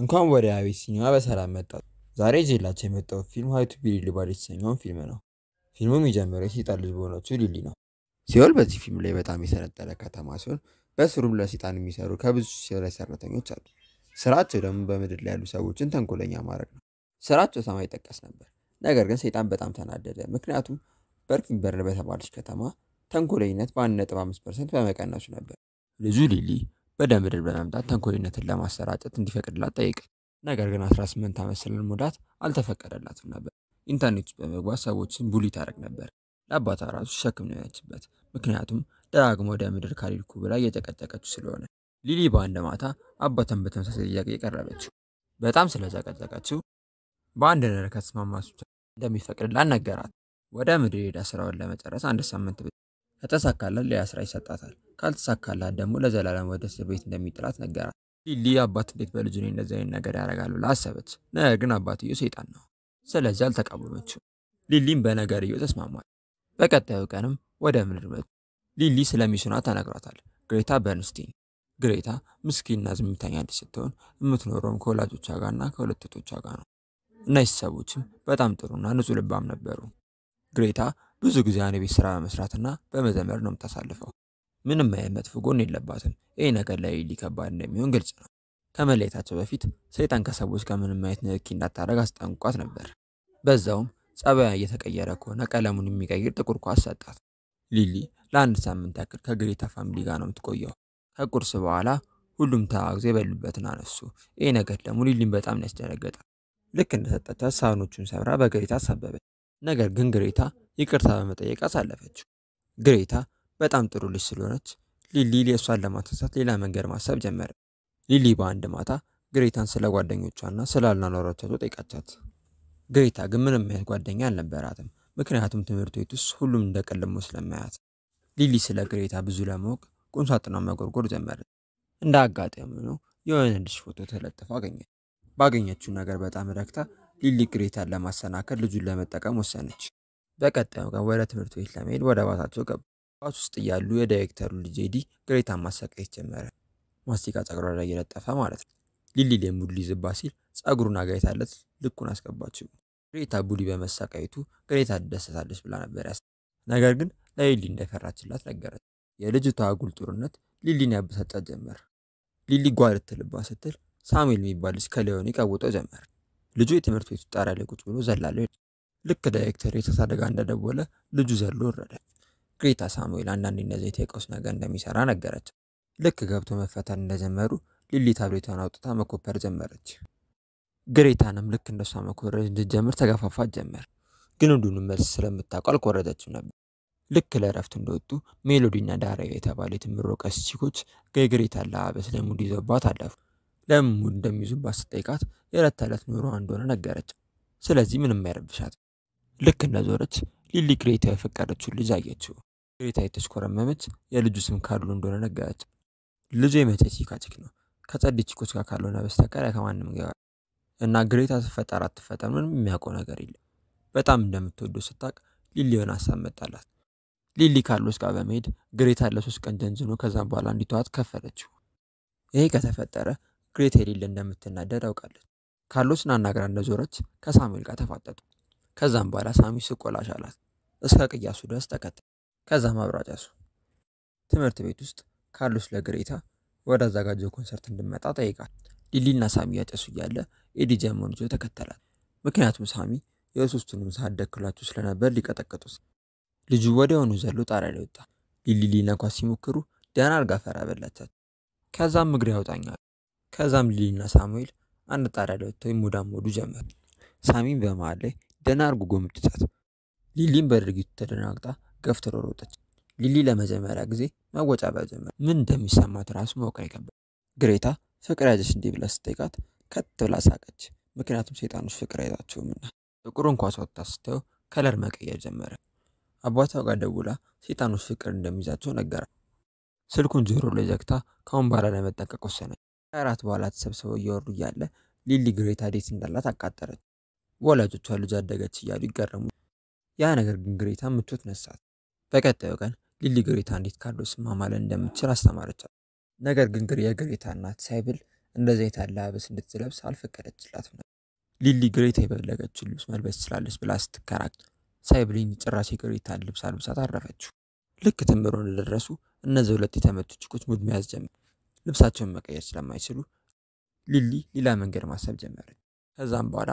እንኳን ወደ አቤት ሲኒማ በሰላም መጣ። ዛሬ ጀላቸው የመጣው ፊልም ሃው ቱ ቢ ሊሊ ባድ የተሰኘውን ፊልም ነው። ፊልሙ የሚጀምረው የሰይጣን ልጅ በሆነችው ሊሊ ነው። ሲኦል በዚህ ፊልም ላይ በጣም የሰነጠለ ከተማ ሲሆን በስሩም ለሴጣን የሚሰሩ ከብዙ ሲኦል ሰራተኞች አሉ። ስራቸው ደግሞ በምድር ላይ ያሉ ሰዎችን ተንኮለኛ ማድረግ ነው። ስራቸው ሰማይ ይጠቀስ ነበር። ነገር ግን ሰይጣን በጣም ተናደደ። ምክንያቱም በርኪንበርን በተባለች ከተማ ተንኮለኝነት በአንድ ነጥ አምስት ፐርሰንት በመቀነሱ ነበር። ልጁ ሊሊ ወደ ምድር በመምጣት ተንኮልነትን ለማሰራጨት እንዲፈቅድላት ጠየቀች። ነገር ግን 18 ዓመት ስለሞላት አልተፈቀደላትም ነበር። ኢንተርኔት ውስጥ በመግባት ሰዎችን ቡሊ ታደርግ ነበር። ለአባቷ ራሱ ሸክም ነው ያችበት። ምክንያቱም ደጋግሞ ወደ ምድር ካልሄድኩ ብላ እየጨቀጨቀችው ስለሆነ ሊሊ በአንድ ማታ አባቷን በተመሳሳይ ጥያቄ ቀረበችው። በጣም ስለጨቀጨቀችው በአንድ ነገር ከተስማማች እንደሚፈቅድላት ነገራት። ወደ ምድር ሄዳ ስራውን ለመጨረስ አንድ ሳምንት ከተሳካላት ሌላ ስራ ይሰጣታል። ካልተሳካላት ደግሞ ለዘላለም ወደ እስር ቤት እንደሚጥላት ነገራት። ሊሊ አባት እንዴት በልጁ ላይ እንደዚህ አይነት ነገር ያደርጋሉ ላሰበች። ነገር ግን አባትየው ሰይጣን ነው፣ ስለዚህ አልተቃወመችው። ሊሊም በነገርየው ተስማማል። በቀጣዩ ቀንም ወደ ምድር መጡ። ሊሊ ስለ ተነግሯታል። ግሬታ በርንስቲን ግሬታ ምስኪንና ዝምተኛ ልጅ ስትሆን የምትኖረውም ከወላጆቿ ጋርና ከሁለት እህቶቿ ጋር ነው። እነዚህ ሰዎችም በጣም ጥሩና ንጹሕ ልባም ነበሩ። ግሬታ ብዙ ጊዜ የቤት ስራ በመስራትና በመዘመር ነው የምታሳልፈው። ምንም አይነት መጥፎ ጎን የለባትም። ይህ ነገር ላይ ከባድ እንደሚሆን ግልጽ ነው። ከመለየታቸው በፊት ሰይጣን ከሰዎች ምንም አይነት ንክኪ እንዳታደረግ አስጠንቋት ነበር። በዛውም ጸባያ እየተቀየረ ከሆነ ቀለሙን የሚቀይር ጥቁር ኳስ ሰጣት። ሊሊ ለአንድ ሳምንት ያክል ከግሬታ ፋሚሊ ጋር ነው የምትቆየው። ከቁርስ በኋላ ሁሉም ተዋግዘው የበሉበትን አነሱ። ይህ ነገር ደግሞ ሊሊን በጣም ያስደነገጣል። ልክ እንደሰጠቻት ሳህኖቹን ሰብራ በግሬታ አሳበበች። ነገር ግን ግሬታ ይቅርታ በመጠየቅ አሳለፈችው። ግሬታ በጣም ጥሩ ልጅ ስለሆነች ሊሊ የእሷን ለማሳሳት ሌላ መንገድ ማሰብ ጀመረ። ሊሊ በአንድ ማታ ግሬታን ስለ ጓደኞቿና ስለ አኗኗሮቻቸው ጠይቃቻት። ግሬታ ግን ምንም አይነት ጓደኛ አልነበራትም፣ ምክንያቱም ትምህርት ቤት ውስጥ ሁሉም እንደቀልሞ ስለማያት። ሊሊ ስለ ግሬታ ብዙ ለማወቅ ቁምሳጥኗን መጎርጎር ጀመረች። እንደ አጋጣሚ ሆኖ የሆነ ልጅ ፎቶ ተለጥፎ አገኘ። ባገኘችው ነገር በጣም ረክታ ሊሊ ግሬታን ለማሰናከል ልጁን ለመጠቀም ወሰነች። በቀጣዩ ቀን ወደ ትምህርት ቤት ለመሄድ ወደ ባታቸው ገቡ። ጠዋት ውስጥ እያሉ የዳይሬክተሩ ልጅ ኤዲ ግሬታ ማሰቃየት ጀመረ። ማስቲካ ጸጉሯ ላይ እየለጠፈ ማለት ነው። ሊሊ ሌሙድ ሊዝባ ሲል ጸጉሩን አጋይታለት ልኩን አስገባችው። ግሬታ ቡሊ በመሰቃየቱ ግሬታ ትደሰታለች ብላ ነበር ያስ ነገር ግን ለሊሊ እንደፈራችላት ነገረች። የልጅቷ አጉል ጦርነት ሊሊን ያበሳጫት ጀመር። ሊሊ ጓ ልትልባ ስትል ሳሙኤል የሚባል ልጅ ከሊዮኒ ቀውጠው ጀመር። ልጁ የትምህርት ቤቱ ጣሪያ ላይ ቁጭ ብሎ ዘላለው። ልክ ዳይሬክተር የእሳት አደጋ እንደደወለ ልጁ ዘሎ ወረደ። ግሬታ ሳሙኤል አንዳንድ እነዚህ የቴቆስ ነገር እንደሚሰራ ነገረች። ልክ ገብቶ መፈተን እንደጀመሩ ሊሊ ታብሌቷን አውጥታ መኮፐር ጀመረች። ግሬታንም ልክ እንደሷ መኮረ እንድጀምር ተገፋፋት ጀመር። ግን ሁሉንም መልስ ስለምታውቁ አልኮረጀችም ነበር። ልክ ለእረፍት እንደወጡ ሜሎዲና ዳሪያ የተባሉ የትምሮ ቀስቺኮች ከግሬታ አለባበስ ለሙድ ይዘባት አለፉ። ለሙድ እንደሚይዙባት ስጠይቃት የዕለት ተዕለት ኑሮ እንደሆነ ነገረች። ስለዚህ ምንም አይረብሻት። ልክ እንደዞረች ሊሊ ግሬታ የፈቀደችውን ልጅ አየችው። ቅሬታ የተሽኮረመመች የልጁ ስም ካርሎ እንደሆነ ነገረች። ልጁ የመቼ ሲካቲክ ነው ከጸድ ቺኮች ጋር ካልሆነ በስተቀር ከማንም ጋር እና ግሬታ ትፈጠር አትፈጠር ምንም የሚያውቀው ነገር የለም። በጣም እንደምትወደው ስታቅ ሊሊዮን ሀሳብ መጣላት። ሊሊ ካርሎስ ጋር በመሄድ ግሬታ ለሶስት ቀን ደንዝኖ ከዛም በኋላ እንዲተዋት ከፈለችው። ይሄ ከተፈጠረ ግሬታ የሌለ እንደምትናደድ አውቃለች። ካርሎስ ናናግራ እንደዞረች ከሳሙኤል ጋር ተፋጠጡ። ከዛም በኋላ ሳሚ ስቆላሽ አላት። እስከ ቅያሱ ድረስ ተከተል ከዛ ማብራት ያሱ ትምህርት ቤት ውስጥ ካርሎስ ለግሬታ ወደ አዘጋጀው ኮንሰርት እንድመጣ ጠይቃል። ሊሊና ሳሚ ያጨሱ እያለ ኤዲ መንጆ ይዞ ተከተላል። ምክንያቱም ሳሚ የሶስቱንም ሰዓት ደክሏቸው ስለነበር ሊቀጠቀጡስ ልጁ ወዲያውኑ ዘሎ ጣሪያ ላይ ወጣ። ሊሊ ሊነኳ ሲሞክሩ ደህና አርጋ ፈራ በላቻት። ከዛም እግሬ ያውጣኛል። ከዛም ሊሊና ሳሙኤል አንድ ጣሪያ ላይ ወጥተው ይሞዳሞዱ ጀመር። ሳሚም በመሃል ላይ ደህና አርጉ ጎምጭታት። ሊሊም በድርጊቱ ተደናግጣ ገፍትሮ ሮጠች። ሊሊ ለመጀመሪያ ጊዜ መወጫ ጀመረ። ምን እንደሚሰማት ራሱ ማወቅ አይገባም። ግሬታ ፍቅር ያዘች እንዲህ ብላ ስጠይቃት ከት ብላ ሳቀች። ምክንያቱም ሴጣኖች ፍቅር አይዛቸውምና። ጥቁሩን ኳስ ወጥታ ስተው ከለር መቀየር ጀመረ። አባቷ ጋር ደውላ ሴጣኖች ፍቅር እንደሚይዛቸው ነገራት። ስልኩን ጆሮ ላይ ዘግታ ከአሁን በኋላ ለመጠንቀቅ ወሰነች። ከአራት በኋላ ተሰብስበው እየወሩ እያለ ሊሊ ግሬታ ዴት እንዳላት አቃጠረች። ወላጆቿ ልጅ አደገች እያሉ ይገረሙ። ያ ነገር ግን ግሬታ ምቾት ነሳት። በቀጣዩ ቀን ሊሊ ግሬታ እንዴት ካርዶስ ማማለል እንደምትችል አስተማረቻት። ነገር ግን ግር የግሬታ እናት ሳይብል እንደዚያ የታለ ልብስ እንድትለብስ አልፈቀደችላትም ነበር። ሊሊ ግሬታ የፈለገችን ልብስ መልበስ ትችላለች ብላ ስትከራከር ሳይብሊኝ ጭራሽ የግሬታ ልብስ አልብሳት አረፈችው። ልክ ትምሩን እንደደረሱ እነዚህ ሁለት የተመቱ ችኮች ሙድ መያዝ ጀመሩ። ልብሳቸውን መቀየር ስለማይችሉ ሊሊ ሌላ መንገድ ማሰብ ጀመረች። ከዛም በኋላ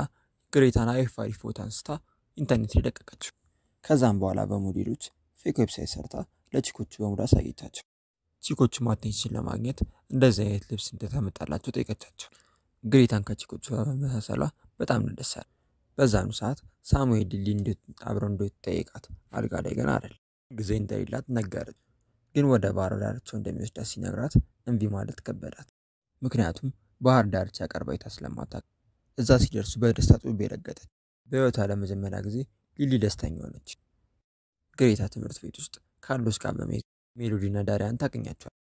ግሬታን አሪፍ አሪፍ አንስታ ኢንተርኔት ደቀቀችው ከዛም በኋላ በሞዴሎች ፌክ ዌብሳይት ሰርታ ለቺኮቹ በሙሉ አሳየቻቸው። ቺኮቹ አቴንሽን ለማግኘት እንደዚህ አይነት ልብስ እንደተመጣላቸው ጠይቀቻቸው። ግሬታን ከቺኮቹ በመመሳሰሏ በጣም ንደሳል። በዛኑ ሰዓት ሳሙኤል ድሊ አብረው እንደተጠየቃት አልጋ ላይ ግን አደል ጊዜ እንደሌላት ነገረች። ግን ወደ ባህር ዳርቻው እንደሚወስዳት ሲነግራት እንቢ ማለት ከበዳት። ምክንያቱም ባህር ዳርቻ ቀርባይታ ስለማታውቅ እዛ ሲደርሱ በደስታ ጡብ የረገጠች። በህይወቷ ለመጀመሪያ ጊዜ ሊሊ ደስተኛ ሆነች። ግሬታ ትምህርት ቤት ውስጥ ካርሎስ ጋር በመሄድ ሜሎዲና ዳሪያን ታገኛቸዋል።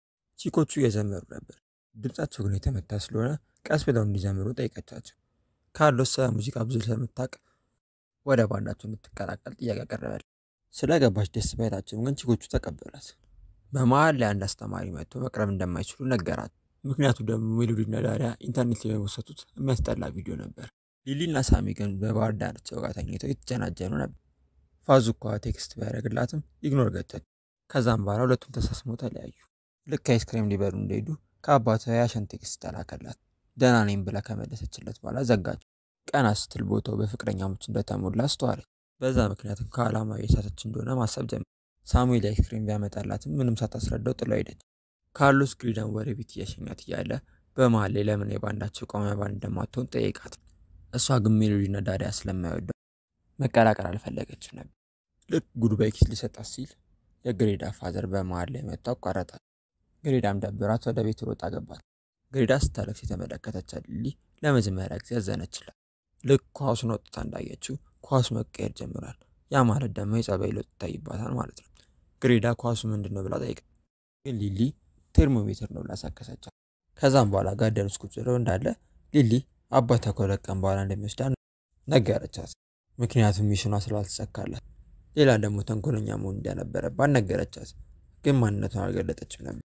ቺኮቹ እየዘመሩ ነበር። ድምጻቸው ግን የተመታ ስለሆነ ቀስ ብለው እንዲዘምሩ ጠይቀቻቸው። ካርሎስ ስለ ሙዚቃ ብዙ ስለምታውቅ ወደ ባንዳቸው እንድትቀላቀል ጥያቄ ያቀረበል። ስለገባች ደስ ባይታቸውም ግን ቺኮቹ ተቀበሏት። በመሀል ላይ አንድ አስተማሪ መጥቶ መቅረብ እንደማይችሉ ነገራት። ምክንያቱ ደግሞ ሜሎዲና ዳሪያ ኢንተርኔት ላይ የወሰቱት የሚያስጠላ ቪዲዮ ነበር። ሊሊና ሳሚ ግን በባህር ዳርቻው ጋር ተኝተው የተጀናጀኑ ነበር። ፋዙ እኳ ቴክስት ቢያደርግላትም ኢግኖር ገጠች። ከዛም በኋላ ሁለቱም ተሳስሞ ተለያዩ። ልክ አይስክሬም ሊበሉ እንደሄዱ ከአባቷ ያሸን ቴክስት ተላከላት። ደህና ነኝ ብላ ከመለሰችለት በኋላ ዘጋቸው። ቀና ስትል ቦታው በፍቅረኛሞች እንደተሞላ አስተዋለች። በዛ ምክንያትም ከዓላማዊ የሳተች እንደሆነ ማሰብ ጀመር። ሳሙኤል አይስክሬም ቢያመጣላትም ምንም ሳታስረዳው ጥሎ ሄደች። ካርሎስ ግሪደን ወደ ቤት እያሸኛት እያለ በመሀል ላይ ለምን የባንዳቸው ቋሚ ባንድ እንደማትሆን ጠይቃት። እሷ ግን ሜሎዲና ዳሪያ ስለማይወደው መቀላቀል አልፈለገችም ነበር። ልክ ጉድባይ ኪስ ሊሰጣት ሲል የግሬዳ ፋዘር በመሃል ላይ መጥታ አቋረጣት። ግሬዳም ደብራት ወደ ቤት ሮጣ ገባት። ግሬዳ ስታለቅስ የተመለከተች ሊሊ ለመጀመሪያ ጊዜ አዘነችላት። ልክ ኳሱን ወጥታ እንዳየችው ኳሱ መቀየር ጀምሯል። ያ ማለት ደግሞ የጸባይ ለውጥ ይታይባታል ማለት ነው። ግሬዳ ኳሱ ምንድን ነው ብላ ጠይቀ፣ ግን ሊሊ ቴርሞሜትር ነው ብላ ሳከሰቻት። ከዛም በኋላ ጋርደን ውስጥ ቁጭ ብለው እንዳለ ሊሊ አባቷ ከሁለት ቀን በኋላ እንደሚወስዳ ነገረቻት። ምክንያቱም ሚሽኗ ስላልተሳካላት ሌላ ደግሞ ተንኮለኛ መሆን እንደነበረባት ነገረቻት፣ ግን ማንነቷን አልገለጠችም ነበር።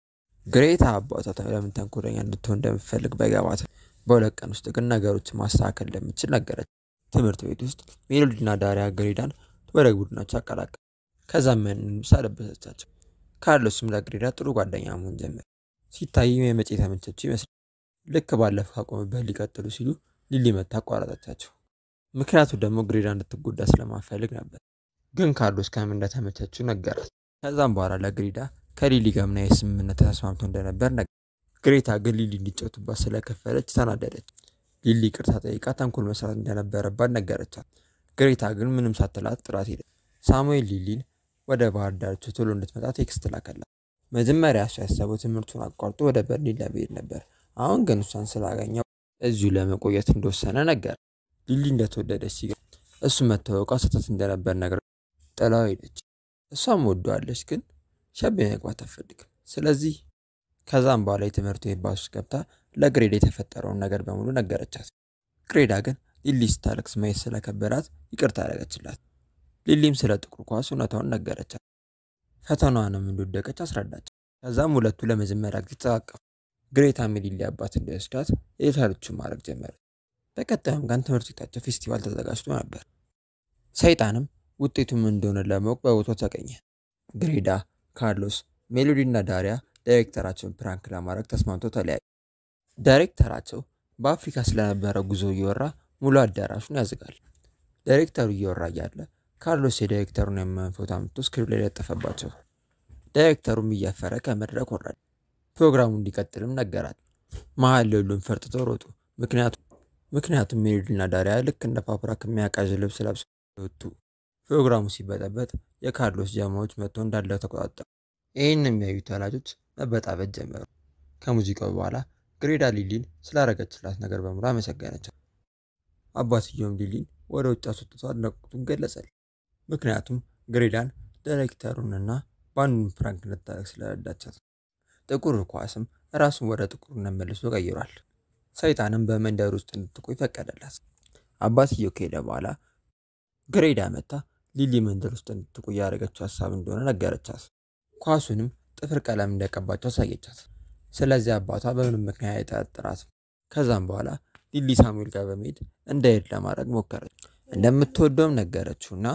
ግሬታ አባቷ ለምን ተንኮለኛ እንድትሆን እንደምትፈልግ በገባት በሁለት ቀን ውስጥ ግን ነገሮች ማስተካከል እንደምችል ነገረች። ትምህርት ቤት ውስጥ ሜሎዲና ዳሪያ ግሬዳን ወደ ቡድናቸው አቀላቀል። ከዛም ያንን ልብስ አለበሰቻቸው። ካርሎስም ለግሬዳ ጥሩ ጓደኛ መሆን ጀመረ። ሲታይም የመጪ ተመቸችው ይመስላል። ልክ ባለፈው ካቆምበት ሊቀጥሉ ሲሉ ሊሊ መታ አቋረጠቻቸው። ምክንያቱ ደግሞ ግሬዳ እንድትጎዳ ስለማፈልግ ነበር። ግን ካርሎስ ከም እንደተመቸችው ነገራት። ከዛም በኋላ ለግሪዳ ከሊሊ ጋምና የስምምነት ተስማምቶ እንደነበር ነገ ግሬታ ግን ሊሊ እንዲጫወቱባት ስለከፈለች ተናደደች። ሊሊ ቅርታ ጠይቃ ተንኮል መስራት እንደነበረባት ነገረቻት። ግሬታ ግን ምንም ሳትላት ጥራት ሄደ። ሳሙኤል ሊሊን ወደ ባህር ዳርቻ ቶሎ እንድትመጣ ቴክስት ላከላት። መጀመሪያ እሱ ያሰበው ትምህርቱን አቋርጦ ወደ በርሊን ለመሄድ ነበር። አሁን ግን እሷን ስላገኘው እዚሁ ለመቆየት እንደወሰነ ነገር ሊሊ እንደተወደደች ሲገ እሱ መታወቋ ስህተት እንደነበር ነገር ጥላው ሄደች። እሷም ወዷለች፣ ግን ሸቤ መግባት አትፈልግም። ስለዚህ ከዛም በኋላ የትምህርቱ ቤት ባስ ውስጥ ገብታ ለግሬድ የተፈጠረውን ነገር በሙሉ ነገረቻት። ግሬዳ ግን ሊሊ ስታለቅስ ማየት ስለከበዳት ይቅርታ አደረገችላት። ሊሊም ስለ ጥቁር ኳስ እውነታውን ነገረቻት። ፈተናዋንም እንደወደቀች አስረዳች። ከዛም ሁለቱ ለመጀመሪያ ጊዜ ተቃቀፉ። ግሬታም የሊሊ አባት እንዲወስዳት የታለች ማድረግ ጀመረች። በቀጣዩም ቀን ትምህርት ቤታቸው ፌስቲቫል ተዘጋጅቶ ነበር። ሰይጣንም ውጤቱም እንደሆነ ለማወቅ በቦታው ተገኘ። ግሬዳ፣ ካርሎስ፣ ሜሎዲ እና ዳሪያ ዳይሬክተራቸውን ፕራንክ ለማድረግ ተስማምቶ ተለያዩ። ዳይሬክተራቸው በአፍሪካ ስለነበረ ጉዞ እየወራ ሙሉ አዳራሹን ያዝጋል። ዳይሬክተሩ እየወራ እያለ ካርሎስ የዳይሬክተሩን የመን አምጥቶ ላይ ለጠፈባቸው። ዳይሬክተሩም እያፈረ ከመድረክ ወረደ። ፕሮግራሙ እንዲቀጥልም ነገራት። መሀል ላይ ሁሉም ፈርጥቶ ሮጡ። ምክንያቱም ሜሎዲና ዳሪያ ልክ እንደ ፓፕራክ ከሚያቃዥ ልብስ ለብሰው ወጡ። ፕሮግራሙ ሲበጠበጥ የካርሎስ ጃማዎች መጥቶ እንዳለ ተቆጣጠሩ። ይህን የሚያዩት ወላጆች መበጣበጥ ጀመሩ። ከሙዚቃው በኋላ ግሬዳ ሊሊን ስላረገችላት ነገር በሙሉ አመሰገነቻት። አባትየውም ሊሊን ወደ ውጭ አስወጥቶ አድናቆቱን ገለጸል። ምክንያቱም ግሬዳን ዳይሬክተሩንና ባንዱን ፕራንክ እንድታደርግ ስለረዳቻት ጥቁር ኳስም ራሱን ወደ ጥቁርነት መልሶ ቀይሯል። ሰይጣንም በመንደር ውስጥ እንድትቆይ ፈቀደላት። አባትየው ከሄደ በኋላ ግሬዳ መታ ሊሊ መንደር ውስጥ እንድትቆይ ያደረገችው ሀሳብ እንደሆነ ነገረቻት። ኳሱንም ጥፍር ቀለም እንደቀባቸው አሳየቻት። ስለዚህ አባቷ በምንም ምክንያት አይጠረጥራትም። ከዛም በኋላ ሊሊ ሳሙኤል ጋር በመሄድ እንዳይሄድ ለማድረግ ሞከረች። እንደምትወደውም ነገረችው እና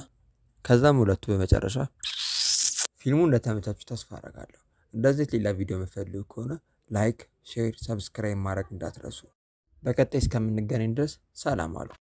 ከዛም ሁለቱ በመጨረሻ ፊልሙ እንደተመቻችሁ ተስፋ አደርጋለሁ። እንደዚህ ሌላ ቪዲዮ የምትፈልጉ ከሆነ ላይክ፣ ሼር፣ ሰብስክራይብ ማድረግ እንዳትረሱ። በቀጣይ እስከምንገናኝ ድረስ ሰላም አሉ።